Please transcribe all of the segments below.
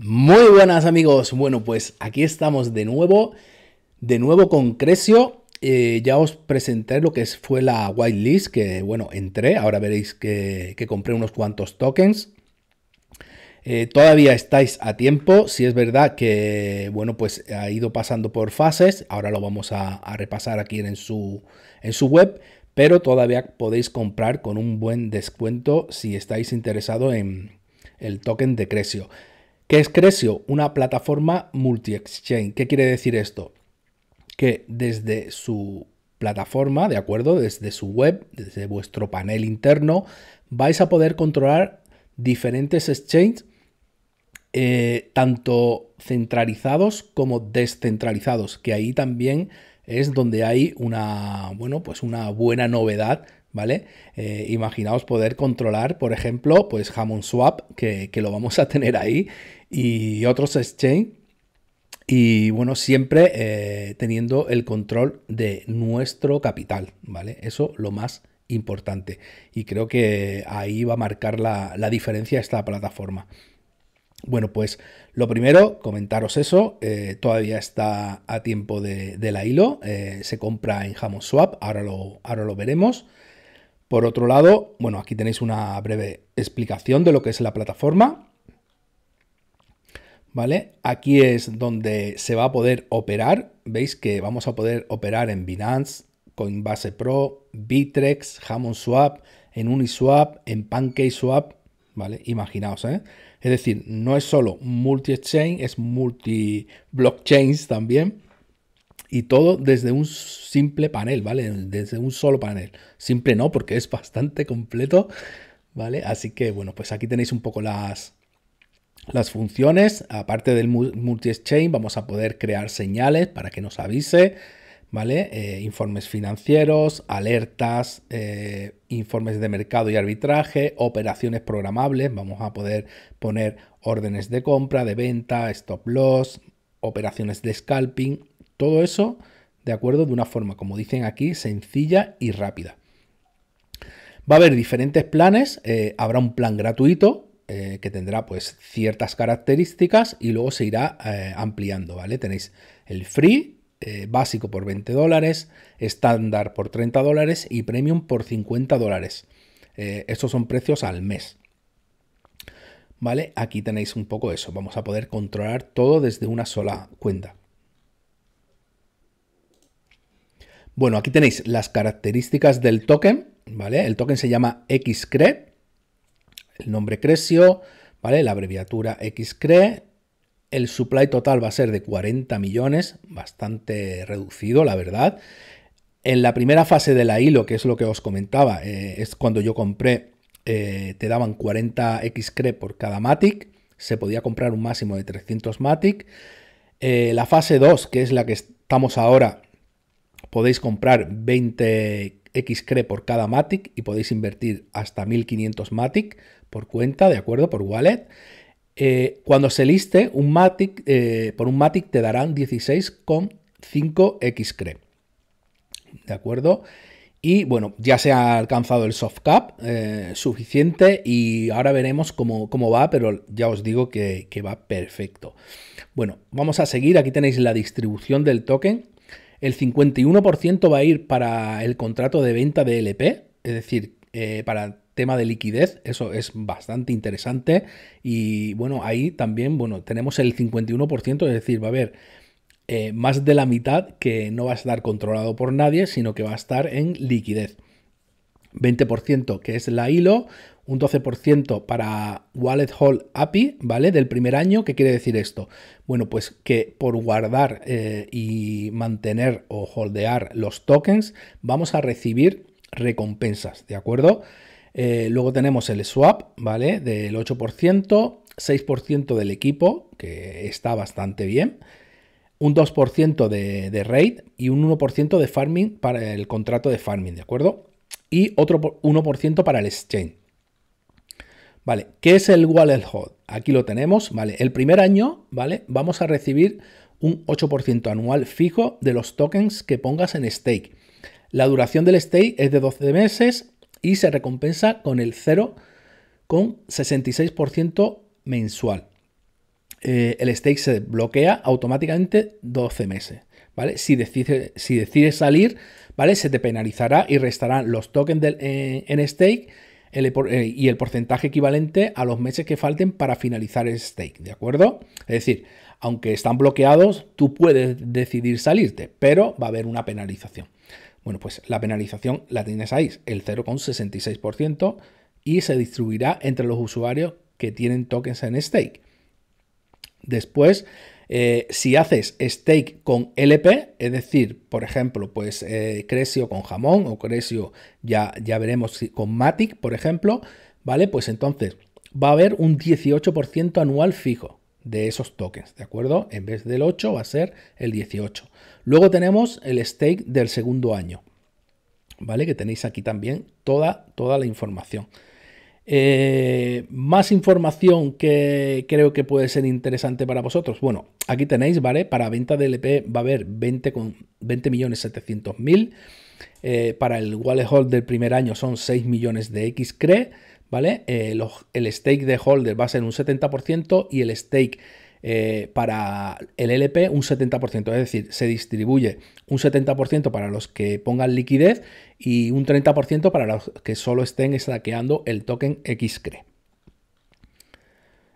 Muy buenas amigos, bueno pues aquí estamos de nuevo, de nuevo con Crecio. Eh, ya os presenté lo que fue la whitelist, que bueno, entré, ahora veréis que, compré unos cuantos tokens, eh, todavía estáis a tiempo, si es verdad que bueno pues ha ido pasando por fases, ahora lo vamos a, repasar aquí en su, en su web, pero todavía podéis comprar con un buen descuento si estáis interesado en el token de Crecio. ¿Qué es Cresio? Una plataforma multi-exchange. ¿Qué quiere decir esto? Que desde su plataforma, ¿de acuerdo? Desde su web, desde vuestro panel interno, vais a poder controlar diferentes exchanges, eh, tanto centralizados como descentralizados, que ahí también es donde hay una, bueno, pues una buena novedad ¿vale? Eh, imaginaos poder controlar, por ejemplo, pues Hammond Swap, que, que, lo vamos a tener ahí, y otros exchange. Y bueno, siempre eh, teniendo el control de nuestro capital, ¿vale? Eso lo más importante. Y creo que ahí va a marcar la, la diferencia esta plataforma. Bueno, pues lo primero, comentaros eso, eh, todavía está a tiempo de, la hilo, eh, se compra en hamon Swap, ahora lo, ahora lo veremos. Por otro lado, bueno, aquí tenéis una breve explicación de lo que es la plataforma. ¿vale? Aquí es donde se va a poder operar, veis que vamos a poder operar en Binance, Coinbase Pro, Bitrex, Hammond Swap, en Uniswap, en PancakeSwap, ¿vale? Imaginaos, ¿eh? Es decir, no es solo multi-exchange, es multi-blockchains también. Y todo desde un simple panel, ¿vale? Desde un solo panel. Simple no, porque es bastante completo, ¿vale? Así que, bueno, pues aquí tenéis un poco las, las funciones, aparte del multi-exchange, vamos a poder crear señales para que nos avise, ¿vale? Eh, informes financieros, alertas, eh, informes de mercado y arbitraje, operaciones programables, vamos a poder poner órdenes de compra, de venta, stop loss, operaciones de scalping, todo eso, ¿de acuerdo? De una forma, como dicen aquí, sencilla y rápida. Va a haber diferentes planes, eh, habrá un plan gratuito, eh, que tendrá pues ciertas características y luego se irá eh, ampliando, ¿vale? Tenéis el free, eh, básico por 20 dólares, estándar por 30 dólares y premium por 50 dólares. estos son precios al mes. ¿Vale? Aquí tenéis un poco eso. Vamos a poder controlar todo desde una sola cuenta. Bueno, aquí tenéis las características del token, ¿vale? El token se llama Xcred el nombre Cresio, ¿vale? La abreviatura XCRE. El supply total va a ser de 40 millones, bastante reducido, la verdad. En la primera fase de la hilo, que es lo que os comentaba, eh, es cuando yo compré, eh, te daban 40 XCRE por cada Matic. Se podía comprar un máximo de 300 Matic. Eh, la fase 2, que es la que estamos ahora, podéis comprar 20 XCRE por cada Matic y podéis invertir hasta 1500 Matic por cuenta, ¿de acuerdo? Por wallet. Eh, cuando se liste, un Matic, eh, por un Matic te darán 16,5 XCRE. ¿De acuerdo? Y bueno, ya se ha alcanzado el soft cap eh, suficiente y ahora veremos cómo, cómo, va, pero ya os digo que, que va perfecto. Bueno, vamos a seguir. Aquí tenéis la distribución del token el 51% va a ir para el contrato de venta de LP, es decir, eh, para tema de liquidez, eso es bastante interesante. Y bueno, ahí también, bueno, tenemos el 51%, es decir, va a haber eh, más de la mitad que no va a estar controlado por nadie, sino que va a estar en liquidez. 20% que es la hilo, un 12% para Wallet Hall API, ¿vale? Del primer año. ¿Qué quiere decir esto? Bueno, pues que por guardar eh, y mantener o holdear los tokens vamos a recibir recompensas, ¿de acuerdo? Eh, luego tenemos el swap, ¿vale? Del 8%, 6% del equipo, que está bastante bien un 2% de, de y un 1% de farming para el contrato de farming, ¿de acuerdo? Y otro 1% para el exchange. Vale, ¿qué es el wallet Hold? Aquí lo tenemos, ¿vale? El primer año, ¿vale? Vamos a recibir un 8% anual fijo de los tokens que pongas en stake. La duración del stake es de 12 meses y se recompensa con el 0,66% mensual. Eh, el stake se bloquea automáticamente 12 meses. ¿vale? Si, decides, si decides salir, ¿vale? se te penalizará y restarán los tokens eh, en stake eh, y el porcentaje equivalente a los meses que falten para finalizar el stake, ¿de acuerdo? Es decir, aunque están bloqueados, tú puedes decidir salirte, pero va a haber una penalización. Bueno, pues la penalización la tienes ahí, el 0,66%, y se distribuirá entre los usuarios que tienen tokens en stake. Después, eh, si haces stake con LP, es decir, por ejemplo, pues eh, Cresio con jamón o Cresio, ya, ya veremos con Matic, por ejemplo, ¿vale? Pues entonces va a haber un 18% anual fijo de esos tokens, ¿de acuerdo? En vez del 8 va a ser el 18. Luego tenemos el stake del segundo año, ¿vale? Que tenéis aquí también toda, toda la información. Eh, más información que creo que puede ser interesante para vosotros. Bueno, aquí tenéis, ¿vale? Para venta de LP va a haber 20, con 20 millones mil. Eh, para el wallet hold del primer año son 6 millones de XCRE, ¿vale? Eh, el stake de holder va a ser un 70% y el stake eh, para el LP un 70%, es decir, se distribuye un 70% para los que pongan liquidez y un 30% para los que solo estén saqueando el token XCRE.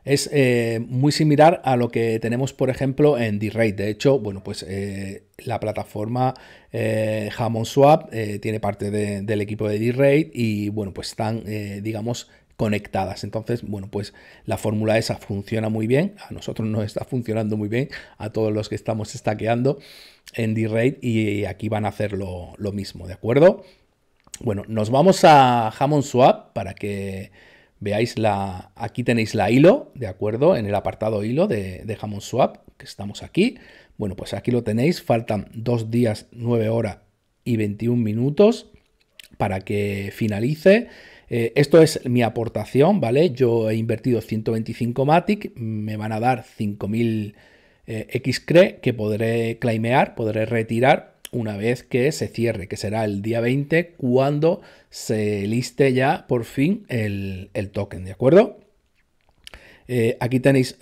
Es eh, muy similar a lo que tenemos, por ejemplo, en D-Rate. De hecho, bueno, pues eh, la plataforma eh, Hammond Swap tiene parte del equipo de D-Rate y, bueno, pues están, digamos, conectadas. Entonces, bueno, pues la fórmula esa funciona muy bien. A nosotros nos está funcionando muy bien, a todos los que estamos estaqueando en d y aquí van a hacer lo, mismo, ¿de acuerdo? Bueno, nos vamos a Hammond Swap para que veáis la... Aquí tenéis la hilo, ¿de acuerdo? En el apartado hilo de, de Hammond Swap, que estamos aquí. Bueno, pues aquí lo tenéis. Faltan dos días, 9 horas y 21 minutos para que finalice. Eh, esto es mi aportación, ¿vale? Yo he invertido 125 Matic, me van a dar 5000 eh, XCRE que podré claimear, podré retirar una vez que se cierre, que será el día 20 cuando se liste ya por fin el, token, ¿de acuerdo? Eh, aquí tenéis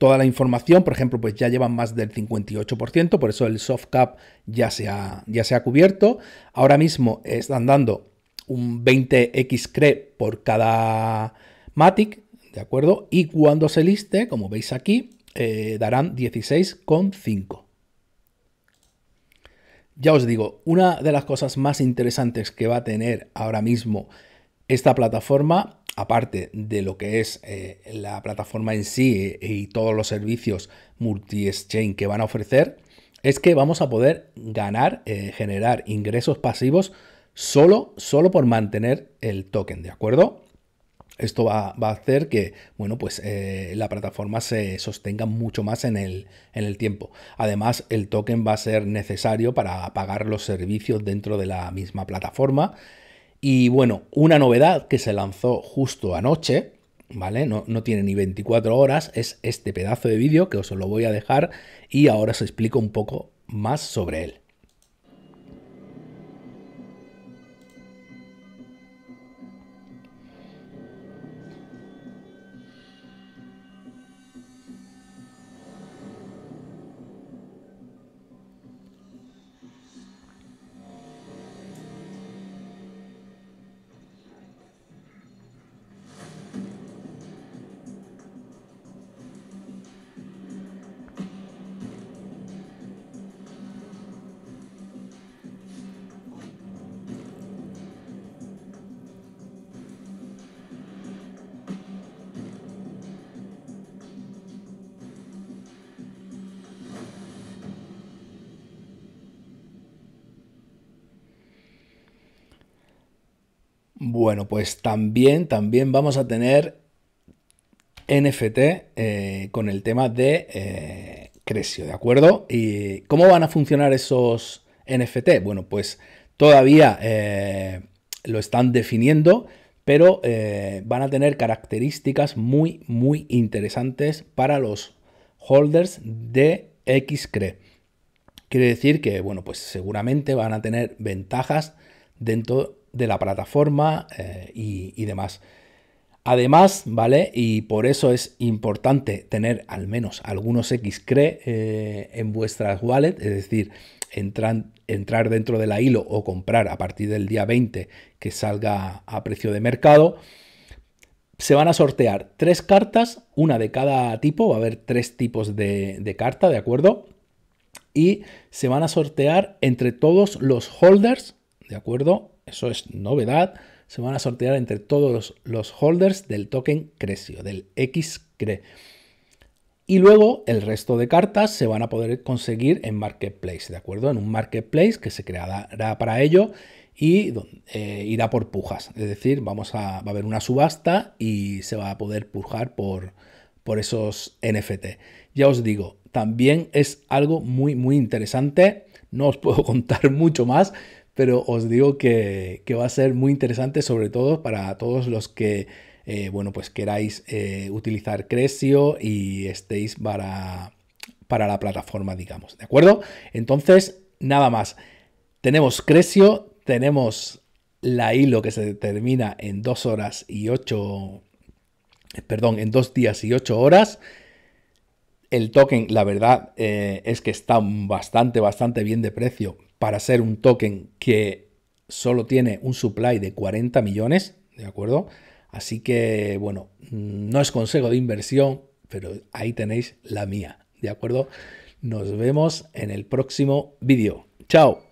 toda la información, por ejemplo, pues ya llevan más del 58%, por eso el soft cap ya se ha, ya se ha cubierto. Ahora mismo están dando un 20x CRE por cada Matic, ¿de acuerdo? Y cuando se liste, como veis aquí, eh, darán 16,5. Ya os digo, una de las cosas más interesantes que va a tener ahora mismo esta plataforma, aparte de lo que es eh, la plataforma en sí eh, y todos los servicios multi-exchange que van a ofrecer, es que vamos a poder ganar, eh, generar ingresos pasivos Solo, solo por mantener el token, ¿de acuerdo? Esto va, a hacer que, bueno, pues eh, la plataforma se sostenga mucho más en el, en el tiempo. Además, el token va a ser necesario para pagar los servicios dentro de la misma plataforma. Y bueno, una novedad que se lanzó justo anoche, ¿vale? No, no, tiene ni 24 horas, es este pedazo de vídeo que os lo voy a dejar y ahora os explico un poco más sobre él. Bueno, pues también, también vamos a tener NFT eh, con el tema de eh, Cresio, ¿de acuerdo? ¿Y cómo van a funcionar esos NFT? Bueno, pues todavía eh, lo están definiendo, pero eh, van a tener características muy, muy interesantes para los holders de XCRE. Quiere decir que, bueno, pues seguramente van a tener ventajas dentro de la plataforma eh, y, demás. Además, ¿vale? Y por eso es importante tener al menos algunos Xcre eh, en vuestras wallet, es decir, entrar dentro de la hilo o comprar a partir del día 20 que salga a precio de mercado. Se van a sortear tres cartas, una de cada tipo, va a haber tres tipos de carta, ¿de acuerdo? Y se van a sortear entre todos los holders, ¿de acuerdo? eso es novedad, se van a sortear entre todos los holders del token Cresio, del XCRE. Y luego el resto de cartas se van a poder conseguir en Marketplace, ¿de acuerdo? En un Marketplace que se creará para ello y eh, irá por pujas. Es decir, vamos a, va a haber una subasta y se va a poder pujar por, por esos NFT. Ya os digo, también es algo muy, muy interesante. No os puedo contar mucho más, pero os digo que, va a ser muy interesante, sobre todo para todos los que, eh, bueno, pues queráis eh, utilizar Cresio y estéis para, para la plataforma, digamos, ¿de acuerdo? Entonces, nada más. Tenemos Cresio, tenemos la hilo que se determina en dos horas y ocho, perdón, en dos días y ocho horas. El token, la verdad, eh, es que está bastante, bastante bien de precio para ser un token que solo tiene un supply de 40 millones, ¿de acuerdo? Así que, bueno, no es consejo de inversión, pero ahí tenéis la mía, ¿de acuerdo? Nos vemos en el próximo vídeo. ¡Chao!